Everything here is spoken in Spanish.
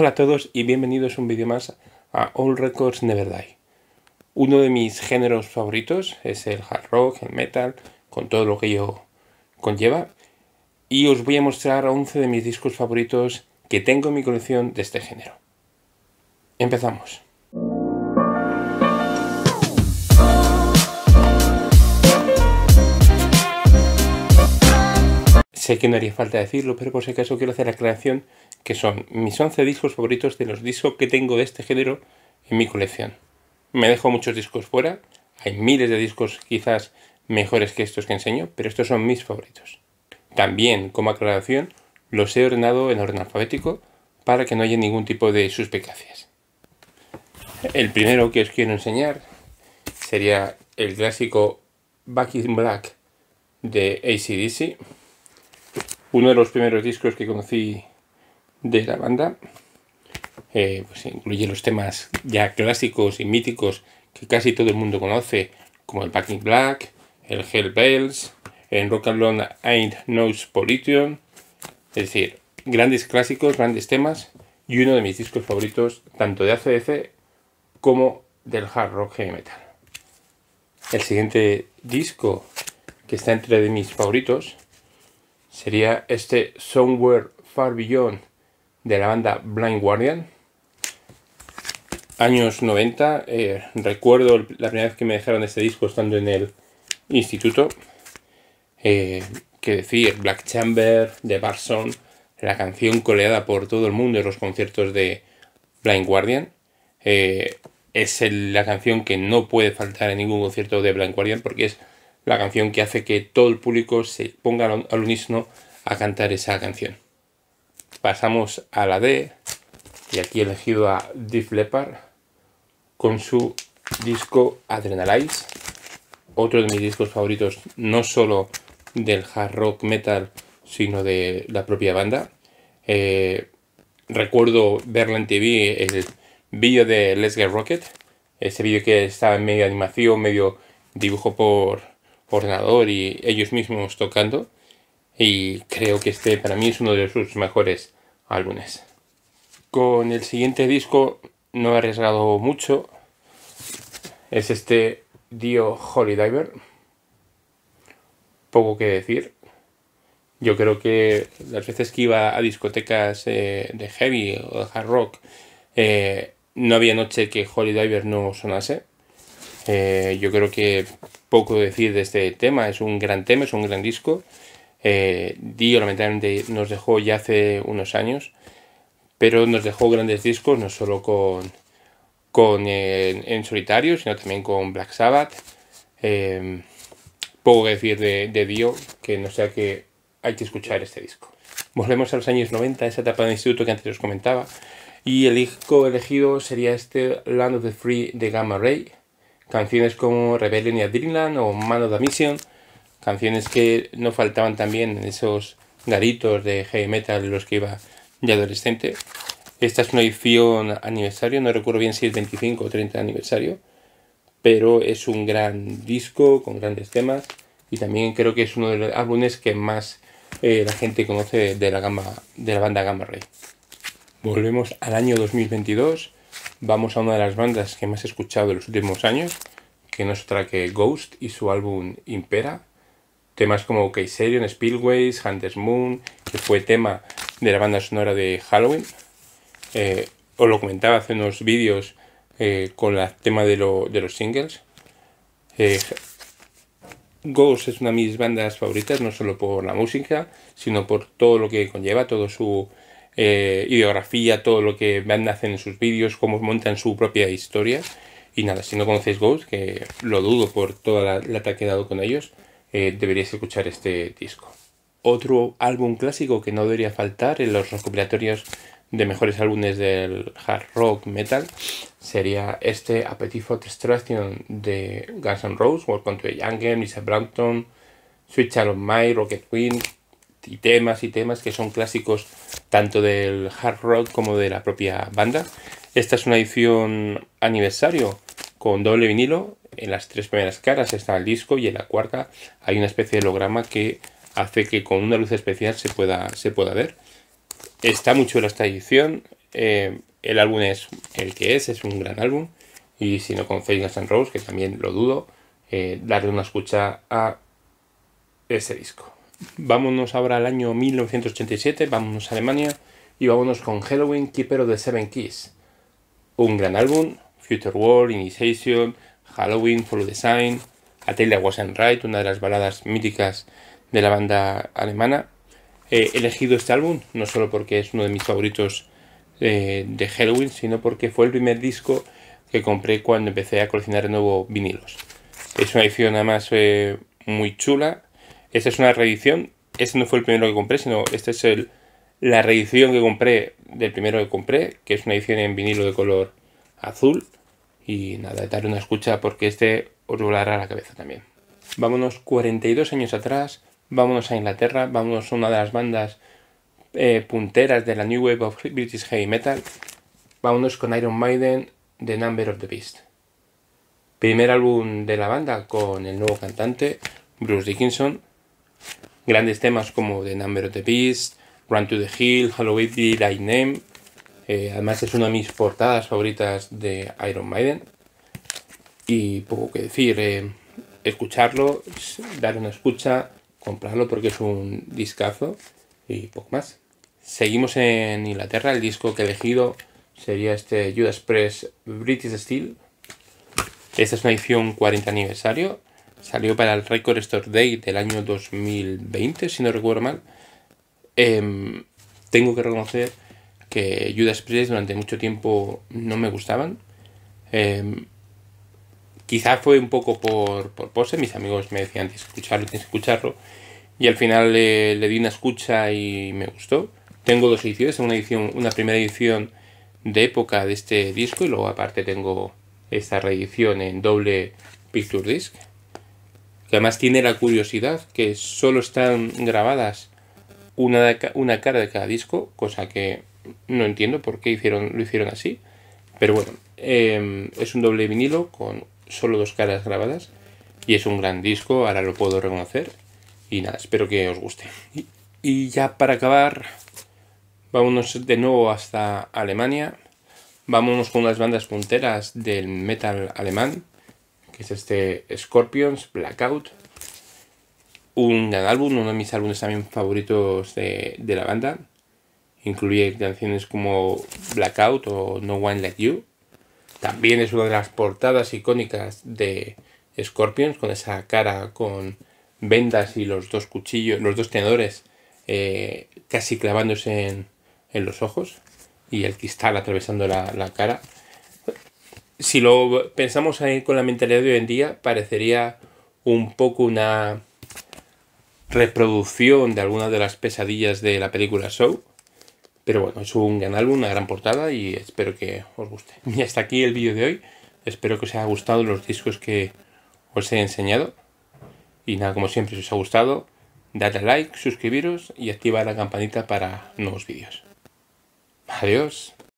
Hola a todos y bienvenidos a un vídeo más a All Records Never Die. Uno de mis géneros favoritos es el hard rock, el metal, con todo lo que ello conlleva. Y os voy a mostrar 11 de mis discos favoritos que tengo en mi colección de este género. Empezamos. Sé que no haría falta decirlo, pero por si acaso quiero hacer la aclaración que son mis 11 discos favoritos de los discos que tengo de este género en mi colección. Me dejo muchos discos fuera, hay miles de discos quizás mejores que estos que enseño, pero estos son mis favoritos. También, como aclaración, los he ordenado en orden alfabético para que no haya ningún tipo de suspicacias. El primero que os quiero enseñar sería el clásico Back in Black de ACDC uno de los primeros discos que conocí de la banda. Eh, pues incluye los temas ya clásicos y míticos que casi todo el mundo conoce, como el Packing Black, el Hell Bells, en Rock and Roll Ain't No Pollution. Es decir, grandes clásicos, grandes temas y uno de mis discos favoritos, tanto de ACDC como del hard rock heavy metal. El siguiente disco que está entre mis favoritos sería este Somewhere Far Beyond de la banda Blind Guardian. Años 90, eh, recuerdo la primera vez que me dejaron este disco estando en el instituto. Eh, que decir, Black Chamber de Barson, la canción coleada por todo el mundo en los conciertos de Blind Guardian. Eh, es la canción que no puede faltar en ningún concierto de Blind Guardian porque es la canción que hace que todo el público se ponga al unísono a cantar esa canción. Pasamos a la D, y aquí he elegido a Def Leppard con su disco Adrenalize, otro de mis discos favoritos, no solo del hard rock metal, sino de la propia banda. Eh, recuerdo verla en TV, el vídeo de Let's Get Rocket, ese vídeo que estaba en medio animación, medio dibujo por ordenador y ellos mismos tocando. Y creo que este para mí es uno de sus mejores álbumes. Con el siguiente disco no he arriesgado mucho. Es este Dio Diver Poco que decir. Yo creo que las veces que iba a discotecas eh, de heavy o de hard rock, eh, no había noche que Diver no sonase. Eh, yo creo que poco decir de este tema, es un gran tema, es un gran disco. Eh, Dio lamentablemente nos dejó ya hace unos años, pero nos dejó grandes discos, no solo con, con eh, en solitario, sino también con Black Sabbath. Em, poco decir de, de, Dio, que no sea que hay que escuchar este disco. Volvemos a los años 90, esa etapa del instituto que antes os comentaba, y el disco elegido sería este Land of the Free de Gamma Ray. Canciones como Rebellion y Adrenaline o Man of the Mission, canciones que no faltaban también en esos garitos de heavy metal en los que iba de adolescente. Esta es una edición aniversario, no recuerdo bien si es 25 o 30 aniversario, pero es un gran disco con grandes temas y también creo que es uno de los álbumes que más eh, la gente conoce de la, gama, de la banda Gamma Ray. Volvemos al año 2022 vamos a una de las bandas que más he escuchado en los últimos años, que no es otra que Ghost y su álbum Impera. Temas como en Spillways, Hunter's Moon, que fue tema de la banda sonora de Halloween. Eh, os lo comentaba hace unos vídeos eh, con el tema de, los singles. Eh, Ghost es una de mis bandas favoritas, no solo por la música, sino por todo lo que conlleva, todo su eh, ideografía, todo lo que hacen en sus vídeos, cómo montan su propia historia. Y nada, si no conocéis Ghost, que lo dudo por toda la lata que he dado con ellos, eh, deberíais escuchar este disco. Otro álbum clásico que no debería faltar en los recopilatorios de mejores álbumes del hard rock metal sería este Appetite for Destruction de Guns N' Roses, World to Young, Lisa Brampton, Sweet Child of Rocket Queen, y temas y temas que son clásicos tanto del hard rock como de la propia banda. Esta es una edición aniversario con doble vinilo. En las tres primeras caras está el disco y en la cuarta hay una especie de holograma que hace que con una luz especial se pueda, se pueda ver. Está mucho chula esta edición. Eh, el álbum es el que es, es un gran álbum. Y si no conocéis Guns Rose, Rose que también lo dudo, eh, darle una escucha a ese disco. Vámonos ahora al año 1987, vámonos a Alemania y vámonos con Halloween Keeper the Seven Keys. Un gran álbum, Future World, Initiation, Halloween, Follow Design, Atelia Wasn't Right, una de las baladas míticas de la banda alemana. He elegido este álbum no solo porque es uno de mis favoritos eh, de Halloween, sino porque fue el primer disco que compré cuando empecé a coleccionar de nuevo vinilos. Es una edición además eh, muy chula esta es una reedición. Este no fue el primero que compré, sino esta es la reedición que compré del primero que compré, que es una edición en vinilo de color azul. Y nada, dar una escucha porque este os volará la cabeza también. Vámonos 42 años atrás, vámonos a Inglaterra, vámonos a una de las bandas eh, punteras de la New Wave of British Heavy Metal. Vámonos con Iron Maiden, The Number of the Beast. Primer álbum de la banda con el nuevo cantante, Bruce Dickinson, Grandes temas como The Number of the Beast, Run to the Hill, Halloween The Name. Eh, además es una de mis portadas favoritas de Iron Maiden. Y poco que decir, eh, escucharlo, darle una escucha, comprarlo porque es un discazo y poco más. Seguimos en Inglaterra, el disco que he elegido sería este Judas Press British Steel. Esta es una edición 40 aniversario salió para el Record Store Day del año 2020, si no recuerdo mal, em, tengo que reconocer que Judas Priest durante mucho tiempo no me gustaban. Em, quizá fue un poco por, pose, mis amigos me decían, tienes que escucharlo, tienes que escucharlo. Y al final le di una escucha y me gustó. Tengo dos ediciones, una, edición, una primera edición de época de este disco y luego aparte tengo esta reedición en doble Picture Disc que además tiene la curiosidad que solo están grabadas una, una cara de cada disco, cosa que no entiendo por qué hicieron, lo hicieron así. Pero bueno, em, es un doble vinilo con solo dos caras grabadas y es un gran disco, ahora lo puedo reconocer. Y nada, espero que os guste. Y, ya para acabar, vámonos de nuevo hasta Alemania. Vámonos con unas bandas punteras del metal alemán es este Scorpions Blackout. Un gran álbum, uno de mis álbumes también favoritos de, la banda. Incluye canciones como Blackout o No One Like You. También es una de las portadas icónicas de Scorpions, con esa cara con vendas y los dos cuchillos, los dos tenedores eh, casi clavándose en, los ojos y el cristal atravesando la, la cara si lo pensamos ahí con la mentalidad de hoy en día, parecería un poco una reproducción de alguna de las pesadillas de la película Show. Pero bueno, es un gran álbum, una gran portada y espero que os guste. Y hasta aquí el vídeo de hoy. Espero que os haya gustado los discos que os he enseñado. Y nada, como siempre, si os ha gustado, dadle like, suscribiros y activar la campanita para nuevos vídeos. Adiós.